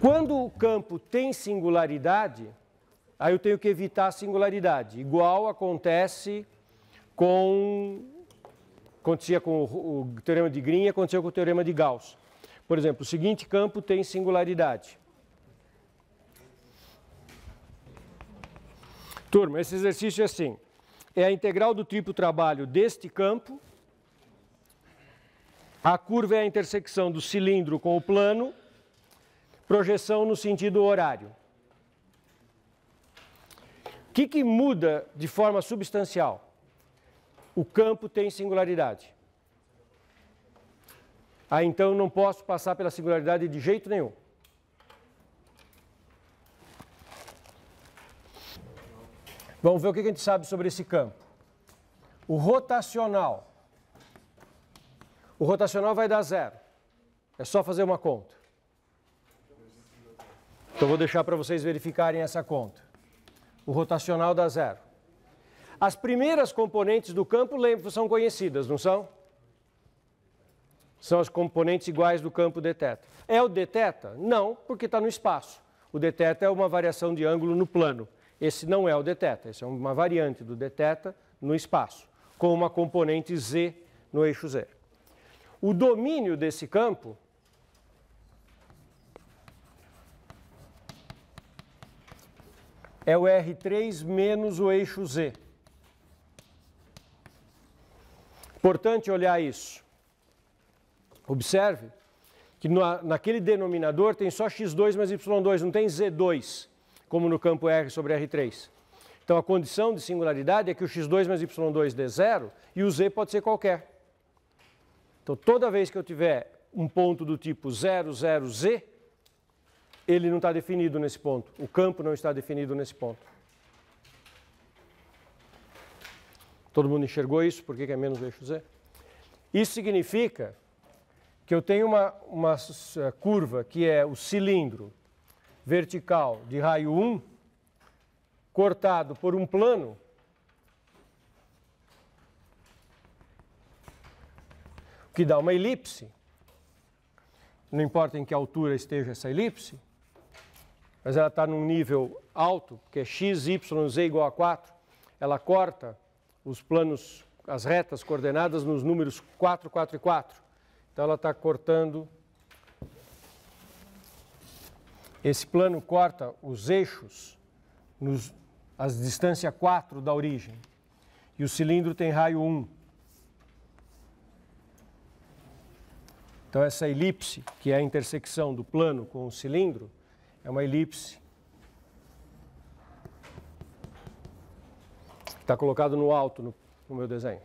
Quando o campo tem singularidade, aí eu tenho que evitar a singularidade. Igual acontece com. Acontecia com o, teorema de Green e aconteceu com o teorema de Gauss. Por exemplo, o seguinte campo tem singularidade. Turma, esse exercício é assim: é a integral do triplo trabalho deste campo. A curva é a intersecção do cilindro com o plano projeção no sentido horário. O que, que muda de forma substancial? O campo tem singularidade. Ah, então não posso passar pela singularidade de jeito nenhum. Vamos ver o que a gente sabe sobre esse campo. O rotacional. O rotacional vai dar zero. É só fazer uma conta. Então vou deixar para vocês verificarem essa conta. O rotacional dá zero. As primeiras componentes do campo, lembro, são conhecidas, não são? São as componentes iguais do campo deteta. É o deteta? Não, porque está no espaço. O deteta é uma variação de ângulo no plano. Esse não é o deteta, esse é uma variante do deteta no espaço, com uma componente z no eixo z. O domínio desse campo é o R3 menos o eixo Z. Importante olhar isso. Observe que naquele denominador tem só x2 mais y2, não tem z2, como no campo R sobre R3. Então a condição de singularidade é que o x2 mais y2 dê zero e o z pode ser qualquer. Então toda vez que eu tiver um ponto do tipo 0, z ele não está definido nesse ponto. O campo não está definido nesse ponto. Todo mundo enxergou isso? Por que, é menos eixo Z? Isso significa que eu tenho uma, uma eh, curva que é o cilindro vertical de raio 1 cortado por um plano que dá uma elipse. Não importa em que altura esteja essa elipse, mas ela está num nível alto, que é x, y, z igual a 4, ela corta os planos, as retas coordenadas nos números 4, 4 e 4. Então ela está cortando. Esse plano corta os eixos nos, as distância 4 da origem. E o cilindro tem raio 1. Então essa elipse, que é a intersecção do plano com o cilindro, é uma elipse. Está colocado no alto no, no meu desenho.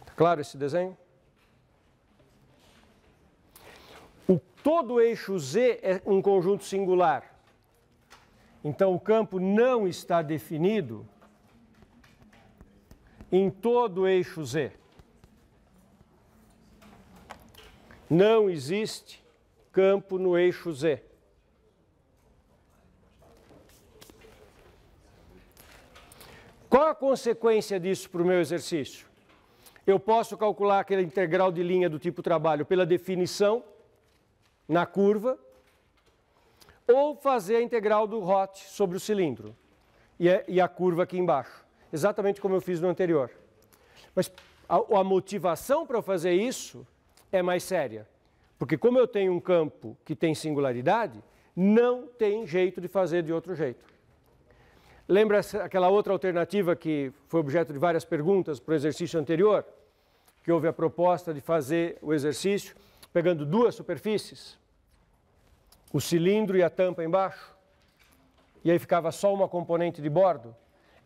Está claro esse desenho? O, todo eixo Z é um conjunto singular. Então o campo não está definido em todo o eixo Z. Não existe campo no eixo Z. Qual a consequência disso para o meu exercício? Eu posso calcular aquela integral de linha do tipo trabalho pela definição na curva, ou fazer a integral do ROT sobre o cilindro e a curva aqui embaixo, exatamente como eu fiz no anterior. Mas a motivação para fazer isso é mais séria. Porque como eu tenho um campo que tem singularidade, não tem jeito de fazer de outro jeito. Lembra aquela outra alternativa que foi objeto de várias perguntas para o exercício anterior? Que houve a proposta de fazer o exercício pegando duas superfícies, o cilindro e a tampa embaixo, e aí ficava só uma componente de bordo?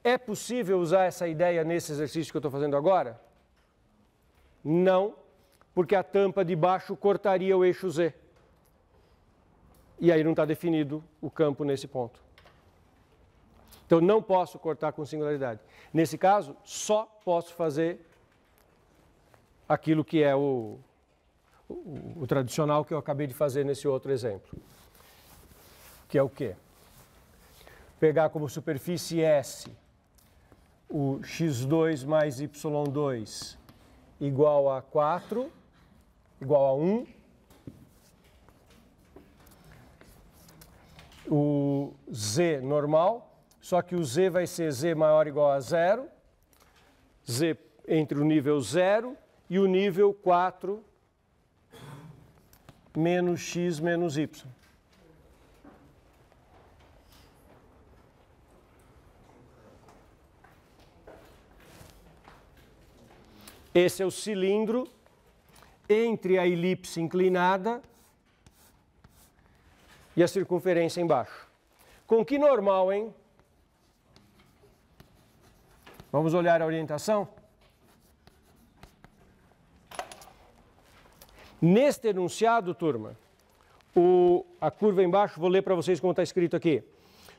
É possível usar essa ideia nesse exercício que eu estou fazendo agora? Não porque a tampa de baixo cortaria o eixo Z. E aí não está definido o campo nesse ponto. Então não posso cortar com singularidade. Nesse caso, só posso fazer aquilo que é o, o, o tradicional que eu acabei de fazer nesse outro exemplo. Que é o quê? Pegar como superfície S o x2 mais y2 igual a 4 igual a 1. O z normal, só que o z vai ser z maior ou igual a zero, z entre o nível 0 e o nível 4 menos x menos y. Esse é o cilindro entre a elipse inclinada e a circunferência embaixo. Com que normal, hein? Vamos olhar a orientação? Neste enunciado, turma, o, a curva embaixo, vou ler para vocês como está escrito aqui.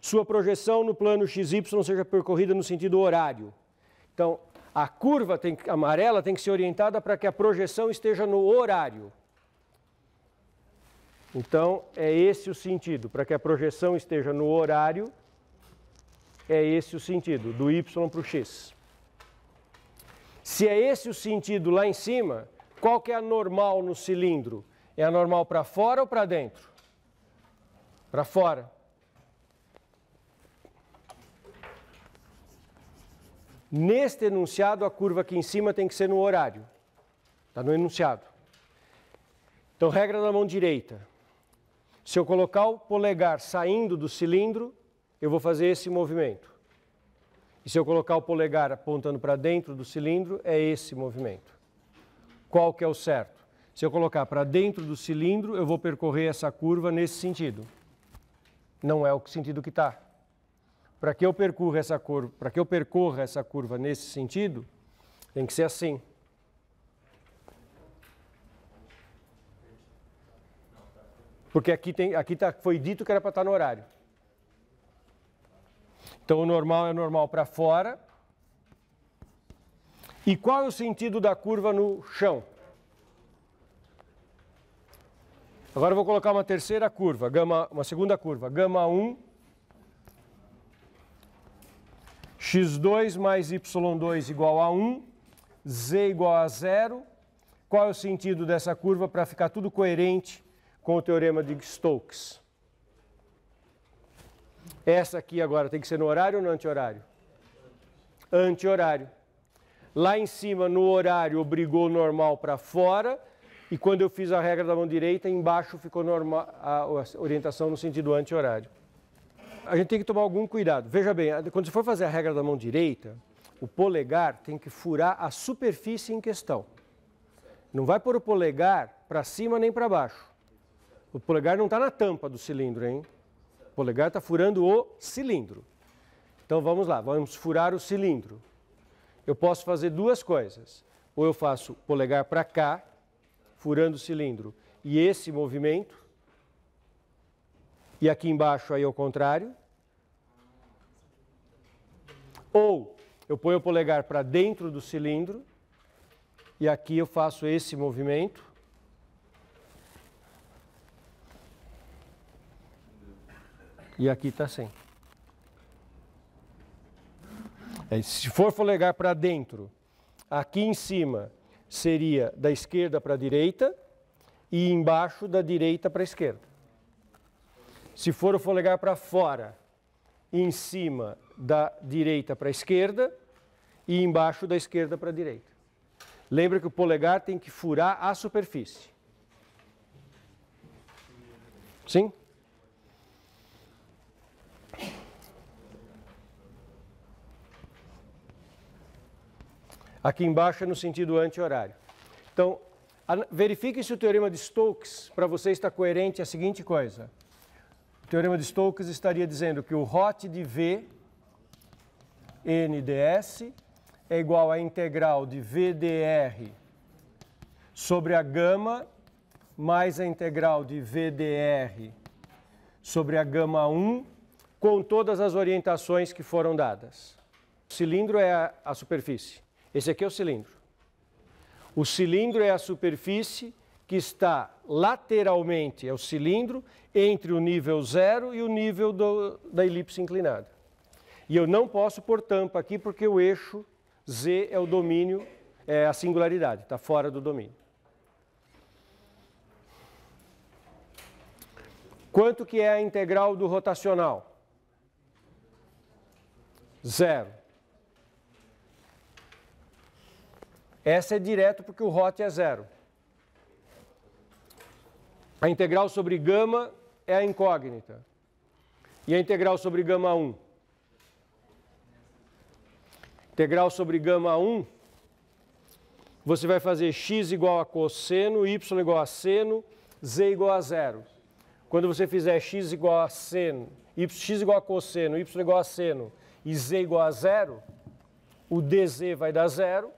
Sua projeção no plano XY seja percorrida no sentido horário. Então, a curva tem, amarela tem que ser orientada para que a projeção esteja no horário. Então, é esse o sentido. Para que a projeção esteja no horário, é esse o sentido, do y para o x. Se é esse o sentido lá em cima, qual que é a normal no cilindro? É a normal para fora ou para dentro? Para fora. Neste enunciado, a curva aqui em cima tem que ser no horário. Está no enunciado. Então, regra da mão direita. Se eu colocar o polegar saindo do cilindro, eu vou fazer esse movimento. E se eu colocar o polegar apontando para dentro do cilindro, é esse movimento. Qual que é o certo? Se eu colocar para dentro do cilindro, eu vou percorrer essa curva nesse sentido. Não é o sentido que está para que eu percorra essa curva, para que eu percorra essa curva nesse sentido, tem que ser assim. Porque aqui, tem, aqui tá, foi dito que era para estar tá no horário. Então o normal é normal para fora. E qual é o sentido da curva no chão? Agora eu vou colocar uma terceira curva, gama, uma segunda curva, gama 1 x2 mais y2 igual a 1, z igual a zero. Qual é o sentido dessa curva para ficar tudo coerente com o teorema de Stokes? Essa aqui agora tem que ser no horário ou no anti-horário? Anti-horário. Lá em cima, no horário, obrigou normal para fora, e quando eu fiz a regra da mão direita, embaixo ficou normal, a orientação no sentido anti-horário. A gente tem que tomar algum cuidado. Veja bem, quando você for fazer a regra da mão direita, o polegar tem que furar a superfície em questão. Não vai pôr o polegar para cima nem para baixo. O polegar não está na tampa do cilindro, hein? O polegar está furando o cilindro. Então vamos lá, vamos furar o cilindro. Eu posso fazer duas coisas. Ou eu faço polegar para cá, furando o cilindro, e esse movimento, e aqui embaixo aí ao é contrário. Ou eu ponho o polegar para dentro do cilindro e aqui eu faço esse movimento. E aqui está sem. É, se for polegar para dentro, aqui em cima seria da esquerda para a direita e embaixo da direita para a esquerda. Se for o polegar para fora e em cima da direita para a esquerda e embaixo da esquerda para a direita. Lembra que o polegar tem que furar a superfície. Sim? Aqui embaixo é no sentido anti-horário. Então, verifique se o teorema de Stokes para você está coerente a seguinte coisa. O teorema de Stokes estaria dizendo que o ROT de V, NDS, é igual à integral de VDR sobre a gama mais a integral de VDR sobre a gama 1 com todas as orientações que foram dadas. O cilindro é a, a superfície. Esse aqui é o cilindro. O cilindro é a superfície que está lateralmente é o cilindro, entre o nível zero e o nível do, da elipse inclinada. E eu não posso pôr tampa aqui porque o eixo Z é o domínio, é a singularidade, está fora do domínio. Quanto que é a integral do rotacional? Zero. Essa é direto porque o ROT é zero. A integral sobre gama é a incógnita. E a integral sobre gama 1? Integral sobre gama 1, você vai fazer x igual a cosseno, y igual a seno, z igual a zero. Quando você fizer x igual a seno, y, x igual a cosseno, y igual a seno e z igual a zero, o dz vai dar zero.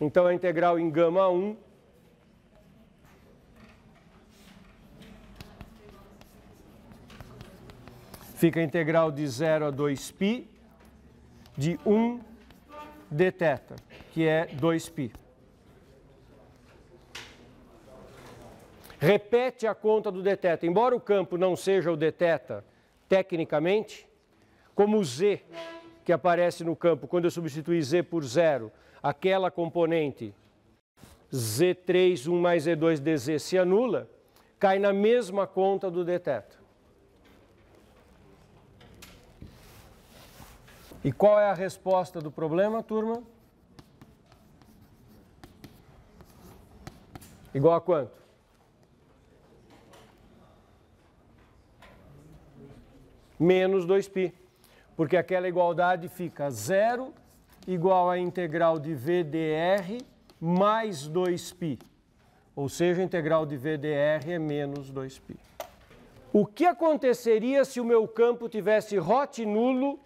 Então a integral em gama 1 Fica integral de 0 a 2π de 1 dθ, que é 2π. Repete a conta do dθ. Embora o campo não seja o dθ tecnicamente, como z que aparece no campo quando eu substituir z por zero, aquela componente z3, 1 mais z2 dz se anula, cai na mesma conta do dθ. E qual é a resposta do problema, turma? Igual a quanto? Menos 2π, porque aquela igualdade fica zero igual à integral de VDR mais 2π. Ou seja, a integral de VDR é menos 2π. O que aconteceria se o meu campo tivesse hot nulo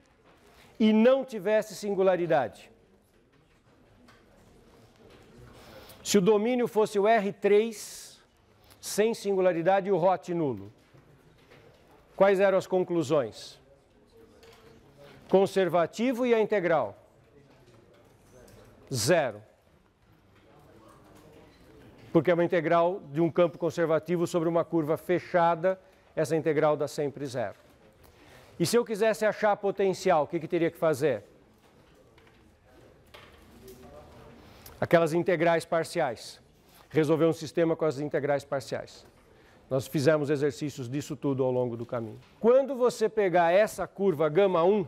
e não tivesse singularidade. Se o domínio fosse o R3, sem singularidade, e o ROT nulo. Quais eram as conclusões? Conservativo e a integral? Zero. Porque é uma integral de um campo conservativo sobre uma curva fechada, essa integral dá sempre zero. E se eu quisesse achar potencial, o que, que teria que fazer? Aquelas integrais parciais. Resolver um sistema com as integrais parciais. Nós fizemos exercícios disso tudo ao longo do caminho. Quando você pegar essa curva gama 1,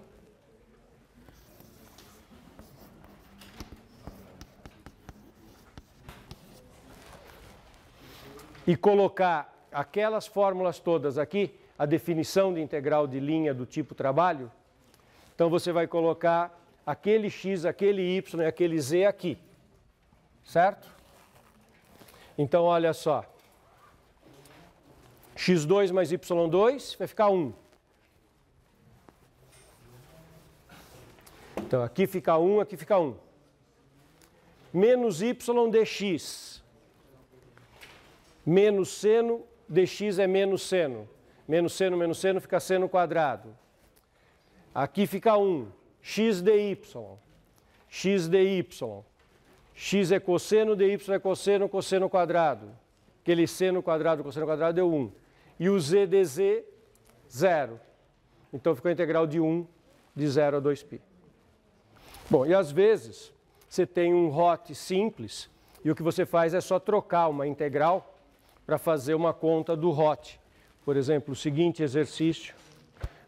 e colocar aquelas fórmulas todas aqui, a definição de integral de linha do tipo trabalho, então você vai colocar aquele x, aquele y e aquele z aqui, certo? Então olha só, x2 mais y2 vai ficar 1. Então aqui fica 1, aqui fica 1. Menos y dx. Menos seno dx é menos seno menos seno, menos seno, fica seno quadrado. Aqui fica 1, x dy, x dy, x é cosseno, dy é cosseno, cosseno quadrado. Aquele seno quadrado, cosseno quadrado deu é 1. E o z dz, 0. Então ficou a integral de 1, de 0 a 2π. Bom, e às vezes você tem um hot simples e o que você faz é só trocar uma integral para fazer uma conta do rote por exemplo, o seguinte exercício,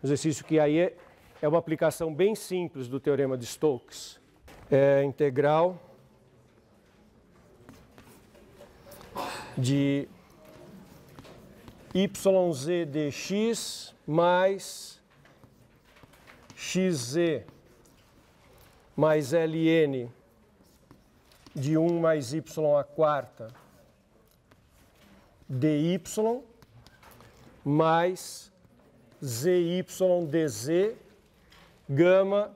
exercício que aí é, é uma aplicação bem simples do teorema de Stokes. É integral de yz dx mais xz mais ln de 1 mais y a quarta dy mais ZYDZ, gama,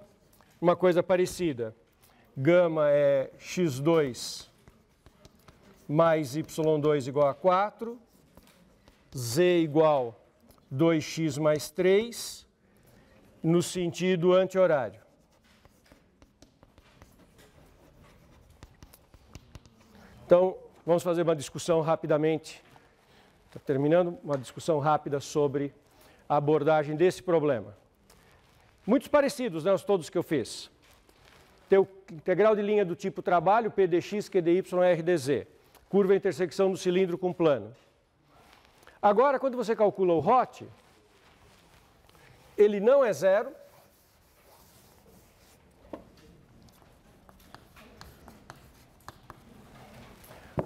uma coisa parecida. Gama é x2 mais y2 igual a 4, z igual 2x mais 3, no sentido anti-horário. Então, vamos fazer uma discussão rapidamente Está terminando uma discussão rápida sobre a abordagem desse problema. Muitos parecidos, né, os todos que eu fiz. Teu integral de linha do tipo trabalho, PDX, QDY, RDZ. Curva intersecção do cilindro com plano. Agora, quando você calcula o ROT, ele não é zero.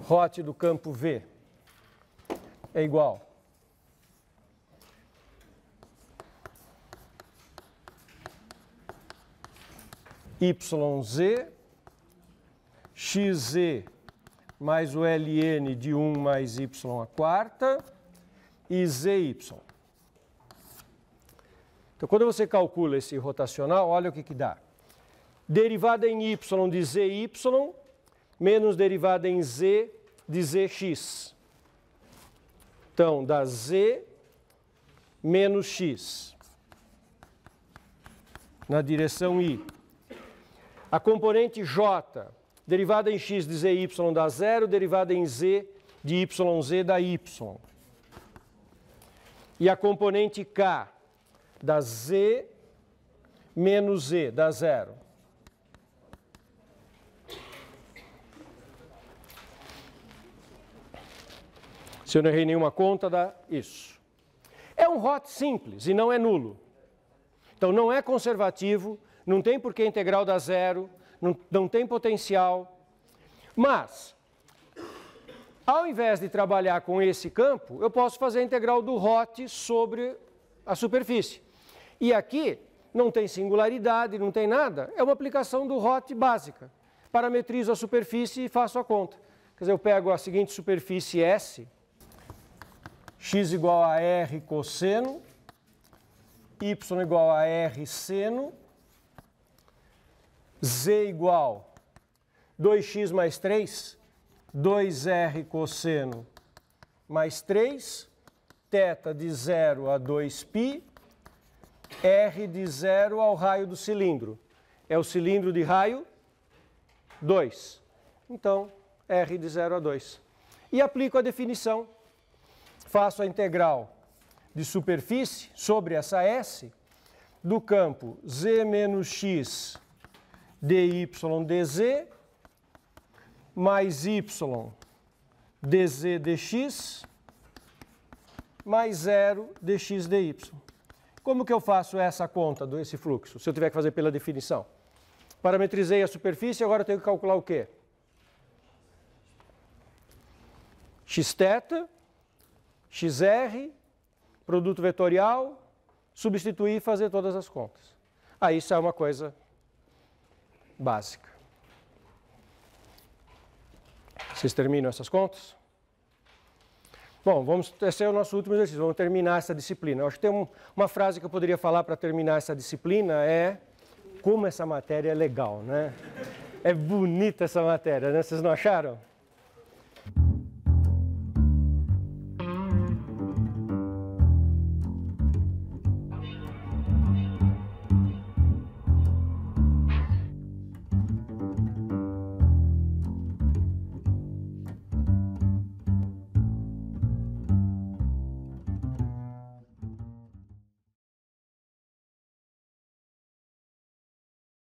ROT do campo V é igual YZ, XZ mais o LN de 1 mais Y a quarta e ZY. Então, quando você calcula esse rotacional, olha o que, que dá. Derivada em Y de ZY menos derivada em Z de ZX então da z menos x na direção i. A componente j, derivada em x de zy dá zero, derivada em z de yz dá y. E a componente k, da z menos z dá zero. Se eu não errei nenhuma conta, dá isso. É um ROT simples e não é nulo. Então não é conservativo, não tem por que integral dar zero, não, não tem potencial. Mas, ao invés de trabalhar com esse campo, eu posso fazer a integral do ROT sobre a superfície. E aqui não tem singularidade, não tem nada, é uma aplicação do ROT básica. Parametrizo a superfície e faço a conta. Quer dizer, eu pego a seguinte superfície S, x igual a r cosseno, y igual a r seno, z igual 2x mais 3, 2r cosseno mais 3, θ de 0 a 2π, r de 0 ao raio do cilindro. É o cilindro de raio 2. Então, r de 0 a 2. E aplico a definição faço a integral de superfície sobre essa S do campo z menos x dy dz mais y dz dx mais zero dx dy. Como que eu faço essa conta desse fluxo, se eu tiver que fazer pela definição? Parametrizei a superfície, agora eu tenho que calcular o quê? x θ XR, produto vetorial, substituir e fazer todas as contas. Aí ah, é uma coisa básica. Vocês terminam essas contas? Bom, vamos, esse é o nosso último exercício, vamos terminar essa disciplina. Eu acho que tem um, uma frase que eu poderia falar para terminar essa disciplina é como essa matéria é legal, né? É bonita essa matéria, né? Vocês não acharam?